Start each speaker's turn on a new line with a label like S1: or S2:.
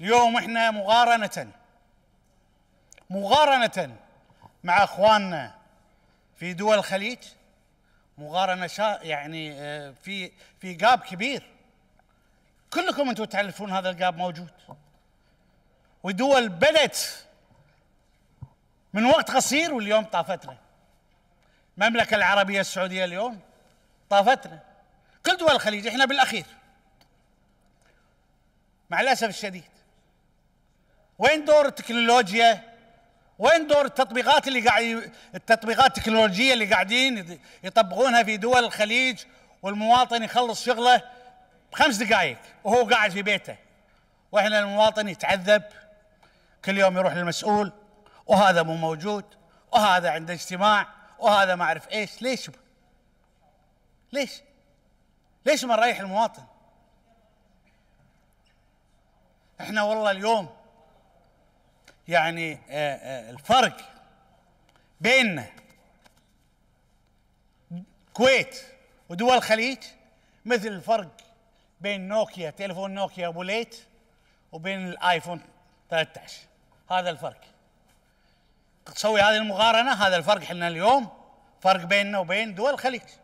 S1: اليوم احنا مقارنة مقارنة مع اخواننا في دول الخليج مقارنة شا يعني آه، في في جاب كبير كلكم انتم تعرفون هذا الجاب موجود ودول بدت من وقت قصير واليوم طافتنا المملكة العربية السعودية اليوم طافتنا كل دول الخليج احنا بالاخير مع الاسف الشديد وين دور التكنولوجيا وين دور التطبيقات اللي قاعد التطبيقات التكنولوجيه اللي قاعدين يطبقونها في دول الخليج والمواطن يخلص شغله بخمس دقائق وهو قاعد في بيته واحنا المواطن يتعذب كل يوم يروح للمسؤول وهذا مو موجود وهذا عنده اجتماع وهذا ما اعرف ايش ليش ليش ليش ما رايح المواطن احنا والله اليوم يعني آه، آه، الفرق بين الكويت ودول الخليج مثل الفرق بين نوكيا تليفون نوكيا ابو ليت وبين الايفون 13 هذا الفرق تسوي هذه المقارنه هذا الفرق احنا اليوم فرق بيننا وبين دول الخليج